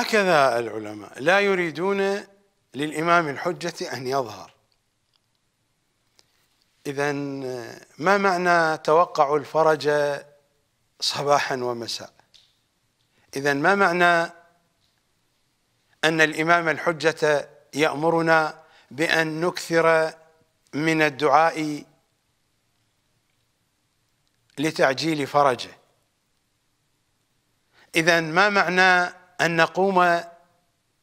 هكذا العلماء لا يريدون للإمام الحجة أن يظهر إذا ما معنى توقع الفرج صباحا ومساء إذا ما معنى أن الإمام الحجة يأمرنا بأن نكثر من الدعاء لتعجيل فرجه إذا ما معنى أن نقوم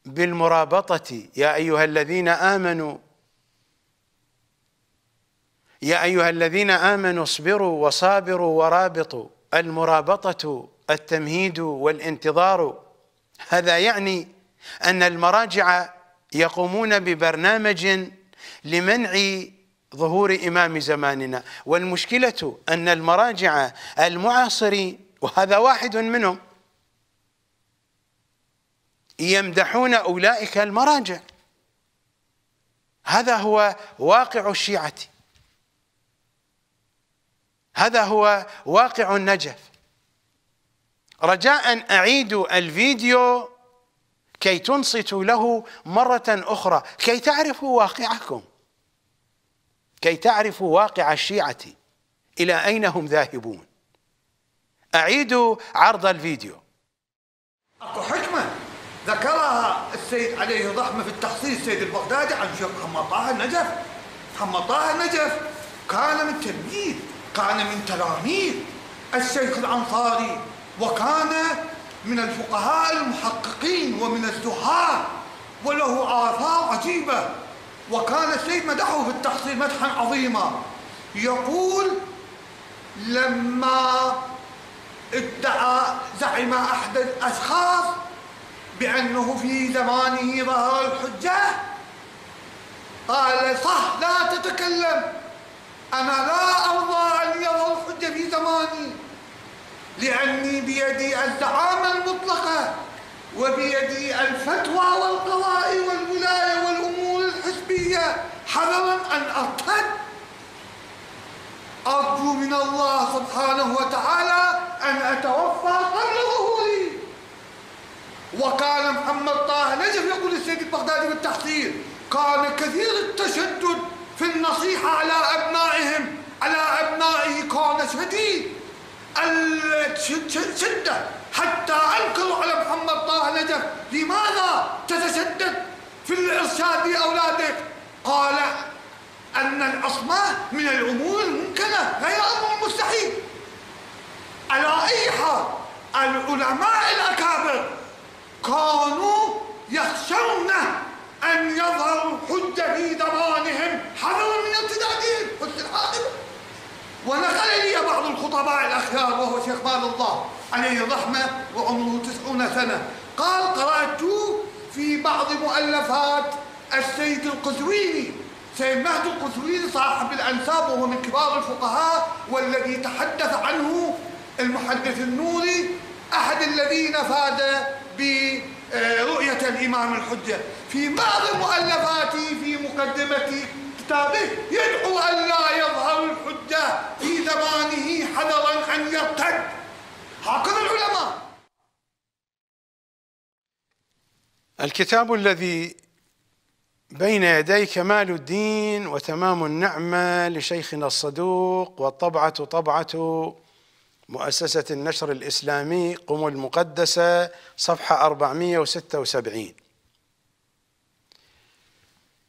بالمرابطة يا أيها الذين آمنوا يا أيها الذين آمنوا اصبروا وصابروا ورابطوا المرابطة التمهيد والانتظار هذا يعني أن المراجع يقومون ببرنامج لمنع ظهور إمام زماننا والمشكلة أن المراجع المعاصرين وهذا واحد منهم يمدحون أولئك المراجع هذا هو واقع الشيعة هذا هو واقع النجف رجاء أعيدوا الفيديو كي تنصتوا له مرة أخرى كي تعرفوا واقعكم كي تعرفوا واقع الشيعة إلى أين هم ذاهبون أعيدوا عرض الفيديو أكو حكمة ذكرها السيد عليه رحمه في التخصيص السيد البغدادي عن شيخ محمد طه النجف محمد طه النجف كان من تلميذ كان من تلاميذ الشيخ الأنصاري وكان من الفقهاء المحققين ومن الزهاد وله آثار عجيبة وكان السيد مدحه في التحصيل مدحا عظيما يقول لما ادعى زعم أحد الأشخاص بأنه في زمانه ظهر الحجة قال صح لا تتكلم أنا لا أرضى أن يظهر الحجة في زماني لأني بيدي الزعامة المطلقة وبيدي الفتوى والقضاء والولاية والأمور الحزبية حذرا أن أرتد أرجو من الله سبحانه وتعالى وكان محمد طه نجف يقول السيد البغدادي بالتحصيل كان كثير التشدد في النصيحة على أبنائهم على أبنائه كان شديد الشدة حتى أنكروا على محمد طه نجف لماذا تتشدد في الإرشاد لأولادك قال أن العصمة من الأمور الممكنة غير أمر مستحيل على أي حال العلماء الأكابر كانوا يخشون أن يظهروا حجه في زمانهم حذرا من ارتدادهم قلت الحاقبة ونقل لي بعض الخطباء الأخيار وهو شيخ مال الله عليه الرحمة وعمره تسعون سنة قال قرأت في بعض مؤلفات السيد القزويني سيد مهدي القزويني صاحب الأنساب وهو من كبار الفقهاء والذي تحدث عنه المحدث النوري أحد الذين فاد برؤية آه، الإمام الحجة في بعض مؤلفاته في مقدمة كتابه يدعو أن لا يظهر الحجة في زمانه حذرا أن يرتد هكذا العلماء الكتاب الذي بين يدي كمال الدين وتمام النعمة لشيخنا الصدوق والطبعة طبعة مؤسسة النشر الإسلامي قم المقدسة صفحة 476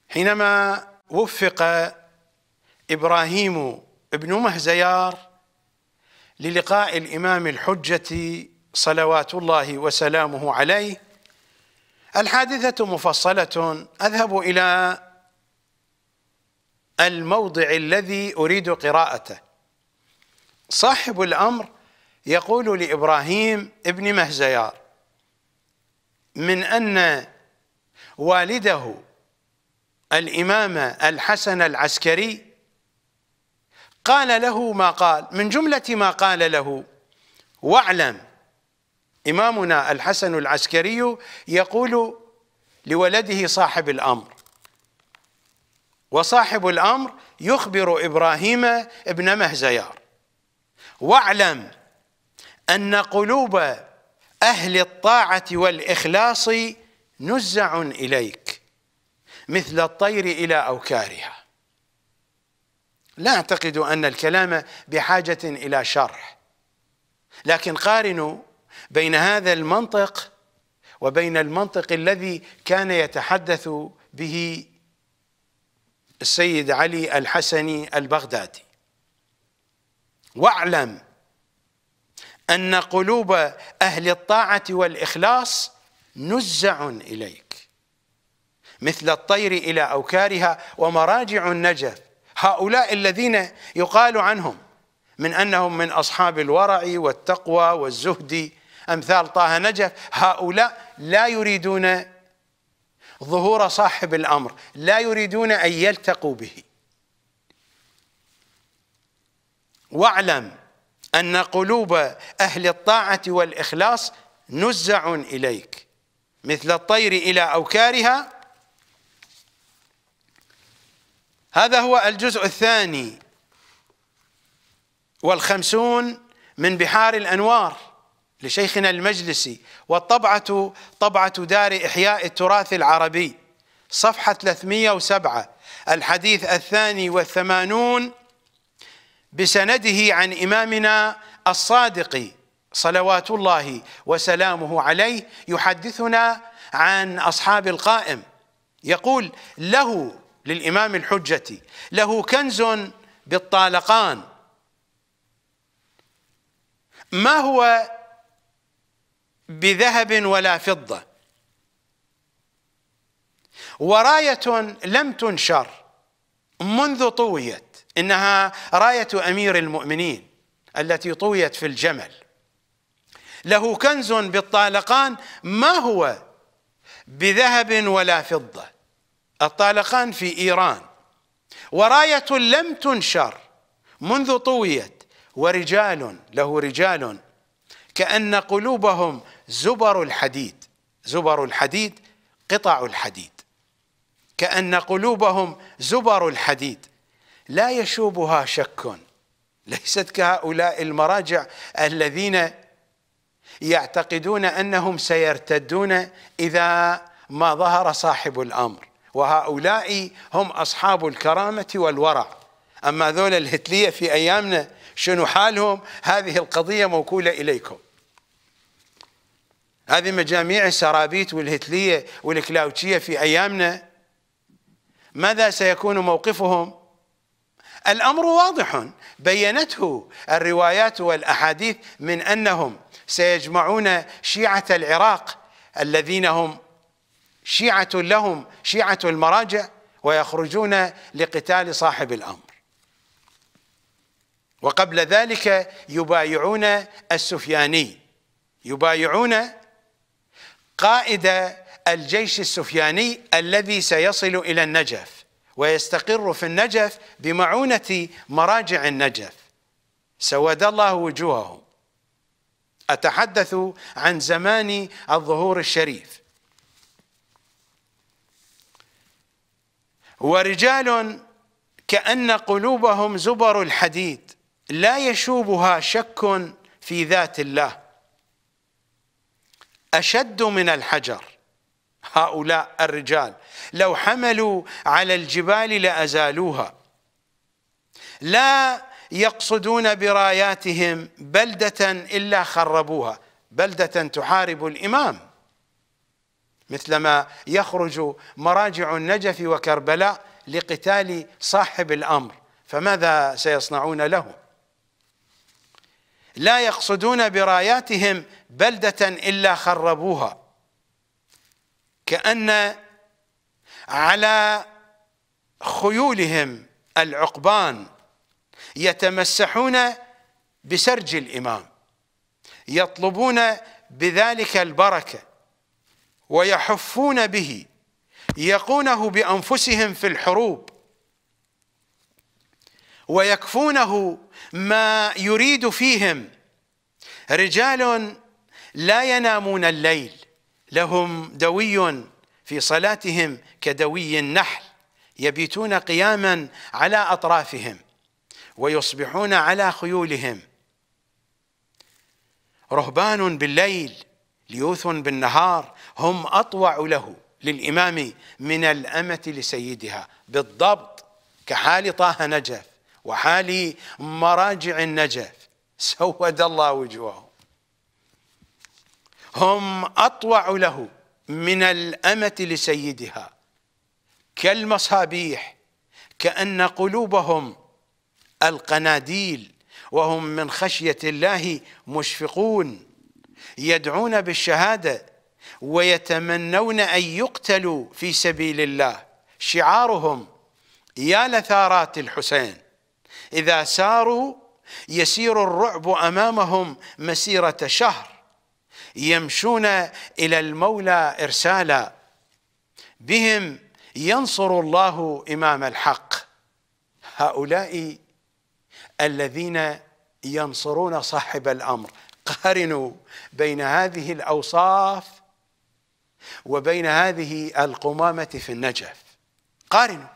حينما وفق إبراهيم ابن مهزيار للقاء الإمام الحجة صلوات الله وسلامه عليه الحادثة مفصلة أذهب إلى الموضع الذي أريد قراءته صاحب الأمر يقول لابراهيم ابن مهزيار من ان والده الامام الحسن العسكري قال له ما قال من جمله ما قال له واعلم امامنا الحسن العسكري يقول لولده صاحب الامر وصاحب الامر يخبر ابراهيم ابن مهزيار واعلم أن قلوب أهل الطاعة والإخلاص نزع إليك مثل الطير إلى أوكارها لا أعتقد أن الكلام بحاجة إلى شرح لكن قارنوا بين هذا المنطق وبين المنطق الذي كان يتحدث به السيد علي الحسني البغدادي واعلم ان قلوب اهل الطاعه والاخلاص نزع اليك مثل الطير الى اوكارها ومراجع النجف هؤلاء الذين يقال عنهم من انهم من اصحاب الورع والتقوى والزهد امثال طه نجف هؤلاء لا يريدون ظهور صاحب الامر لا يريدون ان يلتقوا به واعلم أن قلوب أهل الطاعة والإخلاص نزع إليك مثل الطير إلى أوكارها هذا هو الجزء الثاني والخمسون من بحار الأنوار لشيخنا المجلسي والطبعة طبعة دار إحياء التراث العربي صفحة 307 الحديث الثاني والثمانون بسنده عن إمامنا الصادق صلوات الله وسلامه عليه يحدثنا عن أصحاب القائم يقول له للإمام الحجة له كنز بالطالقان ما هو بذهب ولا فضة وراية لم تنشر منذ طويت انها رايه امير المؤمنين التي طويت في الجمل له كنز بالطالقان ما هو بذهب ولا فضه الطالقان في ايران ورايه لم تنشر منذ طويت ورجال له رجال كأن قلوبهم زبر الحديد زبر الحديد قطع الحديد كأن قلوبهم زبر الحديد لا يشوبها شك ليست كهؤلاء المراجع الذين يعتقدون انهم سيرتدون اذا ما ظهر صاحب الامر وهؤلاء هم اصحاب الكرامه والورع اما ذول الهتليه في ايامنا شنو حالهم هذه القضيه موكوله اليكم هذه مجاميع السرابيت والهتليه والكلاوتشيه في ايامنا ماذا سيكون موقفهم الامر واضح بينته الروايات والاحاديث من انهم سيجمعون شيعه العراق الذين هم شيعه لهم شيعه المراجع ويخرجون لقتال صاحب الامر وقبل ذلك يبايعون السفياني يبايعون قائد الجيش السفياني الذي سيصل الى النجف ويستقر في النجف بمعونة مراجع النجف سود الله وجوههم أتحدث عن زمان الظهور الشريف ورجال كأن قلوبهم زبر الحديد لا يشوبها شك في ذات الله أشد من الحجر هؤلاء الرجال لو حملوا على الجبال لأزالوها لا يقصدون براياتهم بلدة إلا خربوها بلدة تحارب الإمام مثلما يخرج مراجع النجف وكربلاء لقتال صاحب الأمر فماذا سيصنعون له لا يقصدون براياتهم بلدة إلا خربوها كأن على خيولهم العقبان يتمسحون بسرج الإمام يطلبون بذلك البركة ويحفون به يقونه بأنفسهم في الحروب ويكفونه ما يريد فيهم رجال لا ينامون الليل لهم دوي في صلاتهم كدوي النحل يبيتون قياما على اطرافهم ويصبحون على خيولهم رهبان بالليل ليوث بالنهار هم اطوع له للامام من الامه لسيدها بالضبط كحال طه نجف وحال مراجع النجف سود الله وجوههم هم أطوع له من الأمة لسيدها كالمصابيح كأن قلوبهم القناديل وهم من خشية الله مشفقون يدعون بالشهادة ويتمنون أن يقتلوا في سبيل الله شعارهم يا لثارات الحسين إذا ساروا يسير الرعب أمامهم مسيرة شهر يمشون إلى المولى إرسالا بهم ينصر الله إمام الحق هؤلاء الذين ينصرون صاحب الأمر قارنوا بين هذه الأوصاف وبين هذه القمامة في النجف قارنوا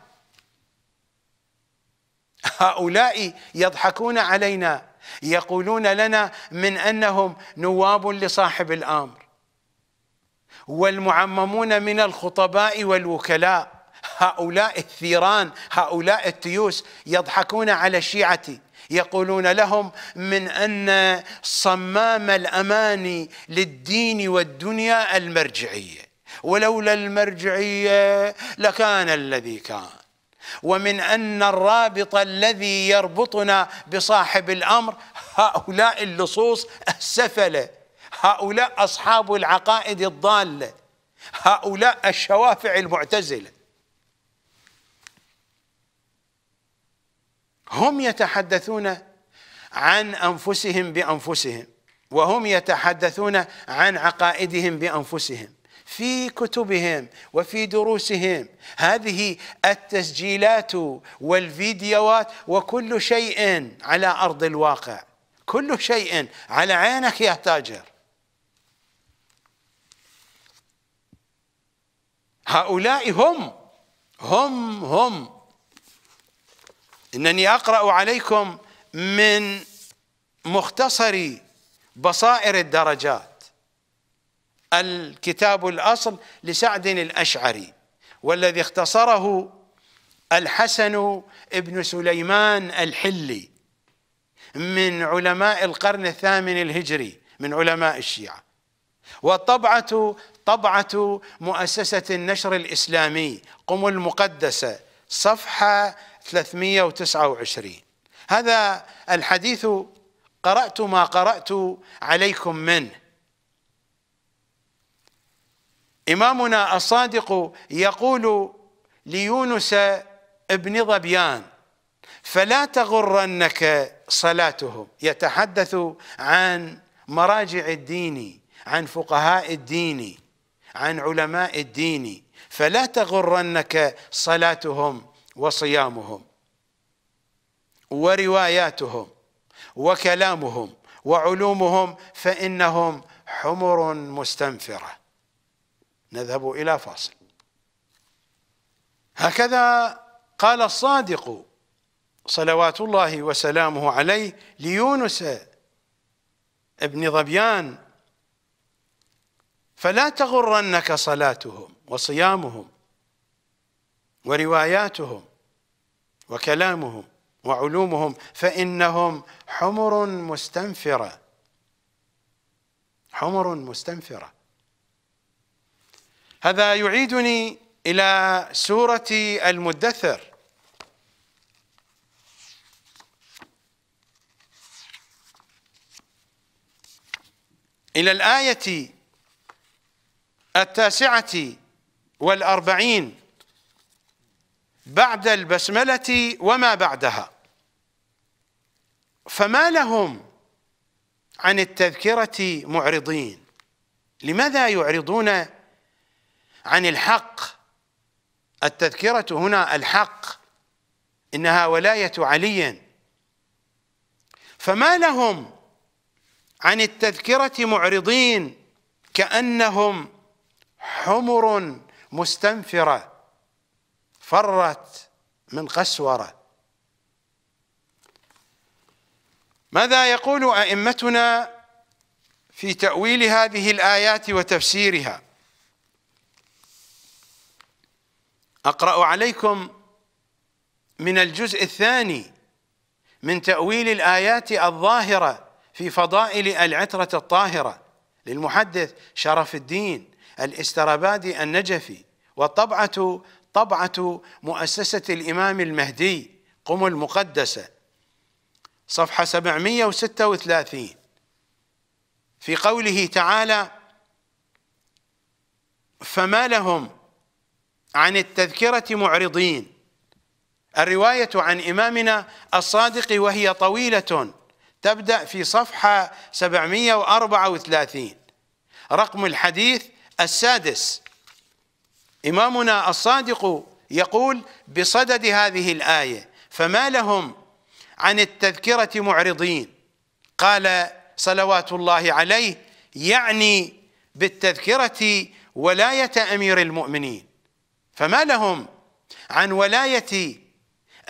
هؤلاء يضحكون علينا يقولون لنا من انهم نواب لصاحب الامر والمعممون من الخطباء والوكلاء هؤلاء الثيران هؤلاء التيوس يضحكون على الشيعه يقولون لهم من ان صمام الاماني للدين والدنيا المرجعيه ولولا المرجعيه لكان الذي كان ومن ان الرابط الذي يربطنا بصاحب الامر هؤلاء اللصوص السفله هؤلاء اصحاب العقائد الضاله هؤلاء الشوافع المعتزله هم يتحدثون عن انفسهم بانفسهم وهم يتحدثون عن عقائدهم بانفسهم في كتبهم وفي دروسهم هذه التسجيلات والفيديوهات وكل شيء على أرض الواقع كل شيء على عينك يا تاجر هؤلاء هم هم هم إنني أقرأ عليكم من مختصر بصائر الدرجات الكتاب الأصل لسعد الأشعري والذي اختصره الحسن ابن سليمان الحلي من علماء القرن الثامن الهجري من علماء الشيعة والطبعة طبعة مؤسسة النشر الإسلامي قم المقدسة صفحة 329 هذا الحديث قرأت ما قرأت عليكم منه إمامنا الصادق يقول ليونس ابن ظبيان فلا تغرنك صلاتهم يتحدث عن مراجع الدين عن فقهاء الدين عن علماء الدين فلا تغرنك صلاتهم وصيامهم ورواياتهم وكلامهم وعلومهم فإنهم حمر مستنفره نذهب إلى فاصل هكذا قال الصادق صلوات الله وسلامه عليه ليونس ابن ظبيان فلا تغرنك صلاتهم وصيامهم ورواياتهم وكلامهم وعلومهم فإنهم حمر مستنفرة حمر مستنفرة هذا يعيدني إلى سورة المدثر إلى الآية التاسعة والأربعين بعد البسملة وما بعدها فما لهم عن التذكرة معرضين لماذا يعرضون عن الحق التذكرة هنا الحق إنها ولاية علي فما لهم عن التذكرة معرضين كأنهم حمر مستنفرة فرت من قسورة ماذا يقول أئمتنا في تأويل هذه الآيات وتفسيرها أقرأ عليكم من الجزء الثاني من تأويل الآيات الظاهرة في فضائل العترة الطاهرة للمحدث شرف الدين الاسترابادي النجفي والطبعة طبعة مؤسسة الإمام المهدي قم المقدسة صفحة 736 في قوله تعالى فما لهم عن التذكرة معرضين الرواية عن إمامنا الصادق وهي طويلة تبدأ في صفحة 734 رقم الحديث السادس إمامنا الصادق يقول بصدد هذه الآية فما لهم عن التذكرة معرضين قال صلوات الله عليه يعني بالتذكرة ولاية أمير المؤمنين فما لهم عن ولايه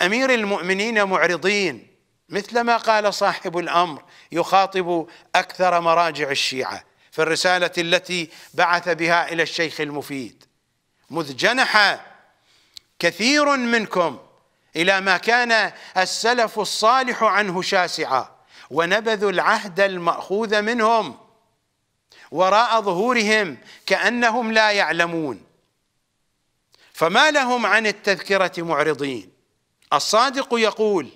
امير المؤمنين معرضين مثل ما قال صاحب الامر يخاطب اكثر مراجع الشيعه في الرساله التي بعث بها الى الشيخ المفيد مذ جنح كثير منكم الى ما كان السلف الصالح عنه شاسعا ونبذوا العهد الماخوذ منهم وراء ظهورهم كانهم لا يعلمون فما لهم عن التذكرة معرضين الصادق يقول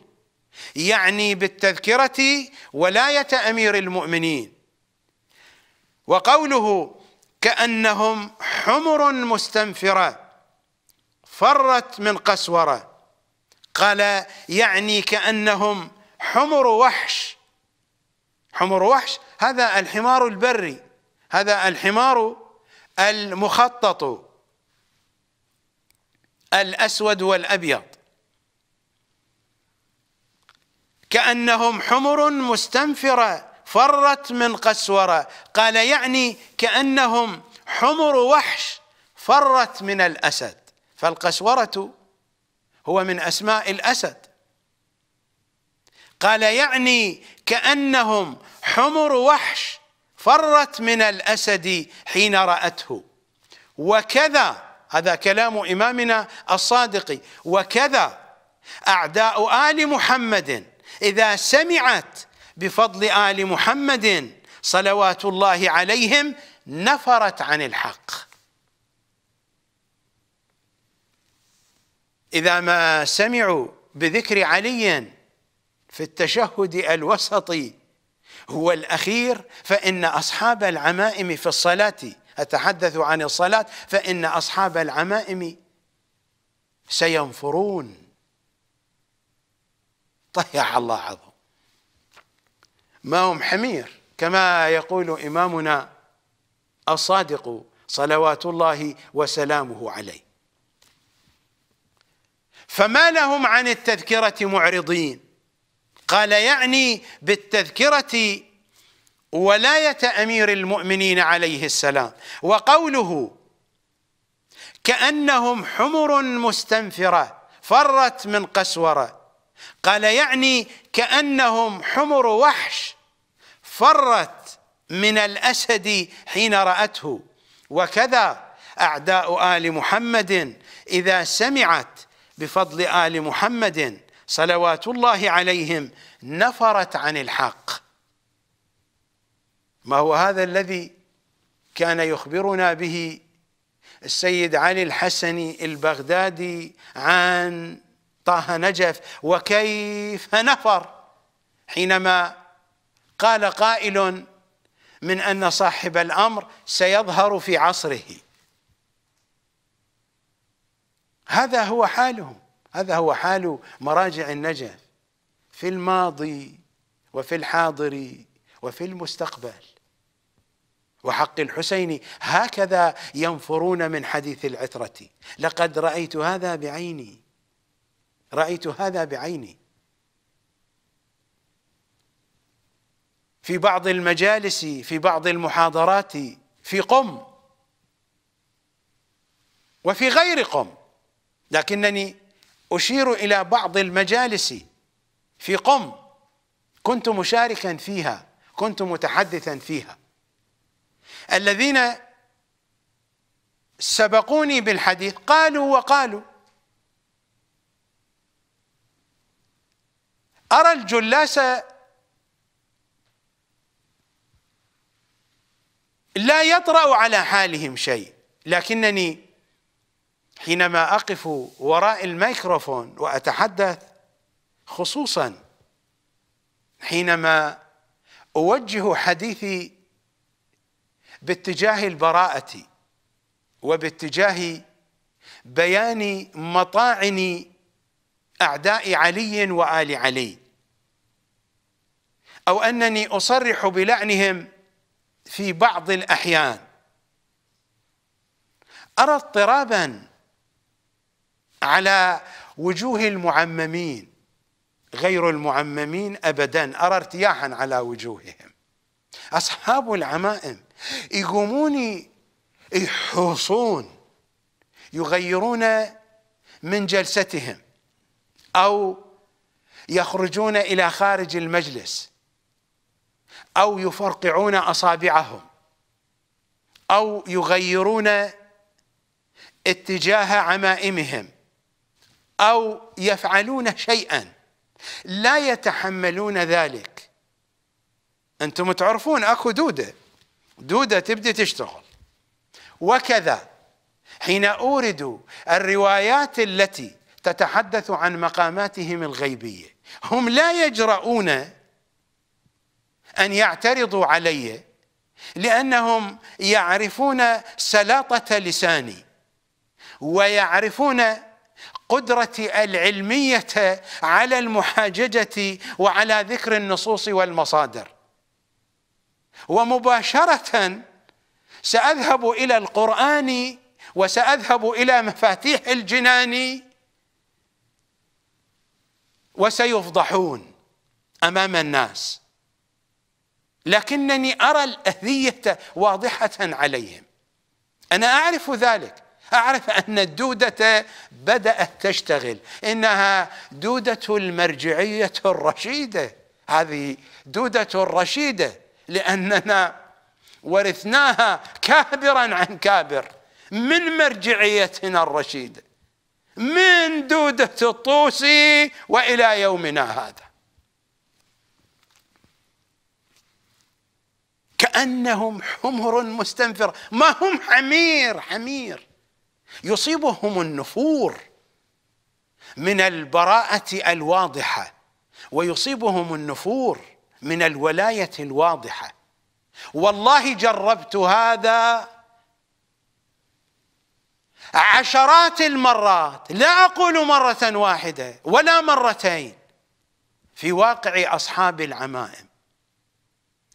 يعني بالتذكرة ولاية أمير المؤمنين وقوله كأنهم حمر مستنفرة فرت من قسورة قال يعني كأنهم حمر وحش حمر وحش هذا الحمار البري هذا الحمار المخطط الأسود والأبيض كأنهم حمر مستنفرة فرت من قسورة قال يعني كأنهم حمر وحش فرت من الأسد فالقسورة هو من أسماء الأسد قال يعني كأنهم حمر وحش فرت من الأسد حين رأته وكذا هذا كلام إمامنا الصادق وكذا أعداء آل محمد إذا سمعت بفضل آل محمد صلوات الله عليهم نفرت عن الحق إذا ما سمعوا بذكر علي في التشهد الوسطي هو الأخير فإن أصحاب العمائم في الصلاة أتحدث عن الصلاة فإن أصحاب العمائم سينفرون طيح الله عظم ما هم حمير كما يقول إمامنا الصادق صلوات الله وسلامه عليه فما لهم عن التذكرة معرضين قال يعني بالتذكرة ولاية أمير المؤمنين عليه السلام وقوله كأنهم حمر مستنفرة فرت من قسورة قال يعني كأنهم حمر وحش فرت من الأسد حين رأته وكذا أعداء آل محمد إذا سمعت بفضل آل محمد صلوات الله عليهم نفرت عن الحق ما هو هذا الذي كان يخبرنا به السيد علي الحسني البغدادي عن طه نجف وكيف نفر حينما قال قائل من ان صاحب الامر سيظهر في عصره هذا هو حالهم هذا هو حال مراجع النجف في الماضي وفي الحاضر وفي المستقبل وحق الحسين هكذا ينفرون من حديث العترة لقد رأيت هذا بعيني رأيت هذا بعيني في بعض المجالس في بعض المحاضرات في قم وفي غير قم لكنني أشير إلى بعض المجالس في قم كنت مشاركا فيها كنت متحدثا فيها الذين سبقوني بالحديث قالوا وقالوا أرى الجلاس لا يطرأ على حالهم شيء لكنني حينما أقف وراء الميكروفون وأتحدث خصوصا حينما اوجه حديثي باتجاه البراءه وباتجاه بيان مطاعن اعداء علي وال علي او انني اصرح بلعنهم في بعض الاحيان ارى اضطرابا على وجوه المعممين غير المعممين ابدا ارى ارتياحا على وجوههم اصحاب العمائم يقومون يحوصون يغيرون من جلستهم او يخرجون الى خارج المجلس او يفرقعون اصابعهم او يغيرون اتجاه عمائمهم او يفعلون شيئا لا يتحملون ذلك انتم تعرفون اكو دوده دوده تبدي تشتغل وكذا حين اورد الروايات التي تتحدث عن مقاماتهم الغيبيه هم لا يجرؤون ان يعترضوا علي لانهم يعرفون سلاطه لساني ويعرفون قدرتي العلميه على المحاججه وعلى ذكر النصوص والمصادر ومباشره ساذهب الى القران وساذهب الى مفاتيح الجنان وسيفضحون امام الناس لكنني ارى الاذيه واضحه عليهم انا اعرف ذلك أعرف أن الدودة بدأت تشتغل إنها دودة المرجعية الرشيدة هذه دودة رشيدة لأننا ورثناها كابرا عن كابر من مرجعيتنا الرشيدة من دودة الطوسي وإلى يومنا هذا كأنهم حمر مستنفر ما هم حمير حمير يصيبهم النفور من البراءه الواضحه ويصيبهم النفور من الولايه الواضحه والله جربت هذا عشرات المرات لا اقول مره واحده ولا مرتين في واقع اصحاب العمائم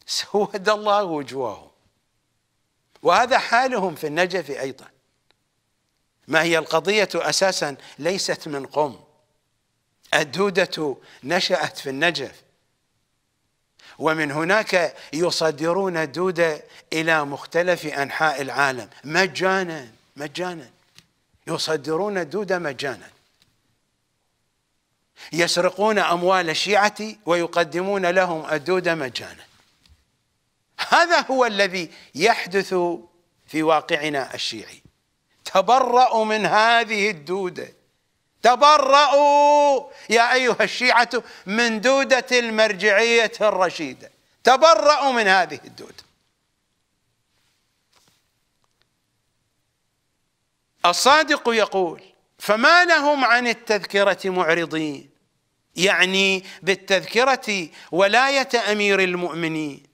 سود الله وجوههم وهذا حالهم في النجف ايضا ما هي القضية أساسا ليست من قم الدودة نشأت في النجف ومن هناك يصدرون الدودة إلى مختلف أنحاء العالم مجانا مجانا يصدرون الدودة مجانا يسرقون أموال الشيعة ويقدمون لهم الدودة مجانا هذا هو الذي يحدث في واقعنا الشيعي تبرأوا من هذه الدودة تبرأوا يا أيها الشيعة من دودة المرجعية الرشيدة تبرأوا من هذه الدودة الصادق يقول فما لهم عن التذكرة معرضين يعني بالتذكرة ولاية أمير المؤمنين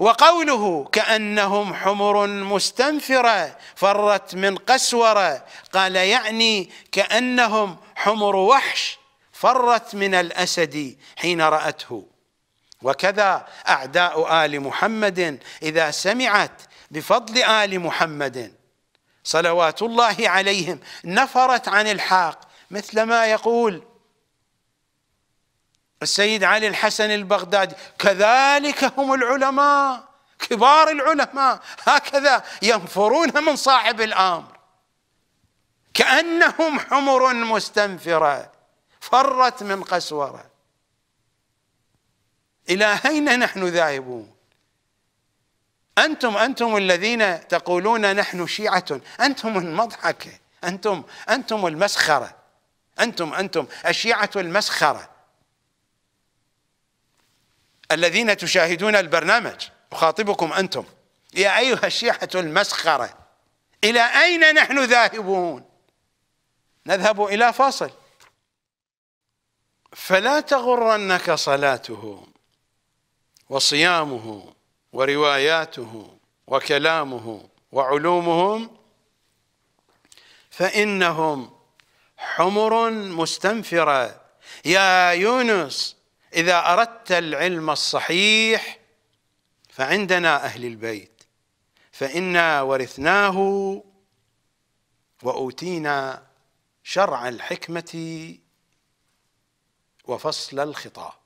وقوله كأنهم حمر مستنفرة فرت من قسورة قال يعني كأنهم حمر وحش فرت من الأسد حين رأته وكذا أعداء آل محمد إذا سمعت بفضل آل محمد صلوات الله عليهم نفرت عن الحاق مثل ما يقول السيد علي الحسن البغدادي كذلك هم العلماء كبار العلماء هكذا ينفرون من صاحب الامر كانهم حمر مستنفره فرت من قسوره الى اين نحن ذاهبون انتم انتم الذين تقولون نحن شيعه انتم المضحكه انتم انتم المسخره انتم انتم الشيعه المسخره الذين تشاهدون البرنامج أخاطبكم أنتم يا أيها الشيعة المسخرة إلى أين نحن ذاهبون نذهب إلى فاصل فلا تغرنك صلاته وصيامه ورواياته وكلامه وعلومهم فإنهم حمر مستنفرة يا يونس إذا أردت العلم الصحيح فعندنا أهل البيت فإنا ورثناه وأوتينا شرع الحكمة وفصل الخطاب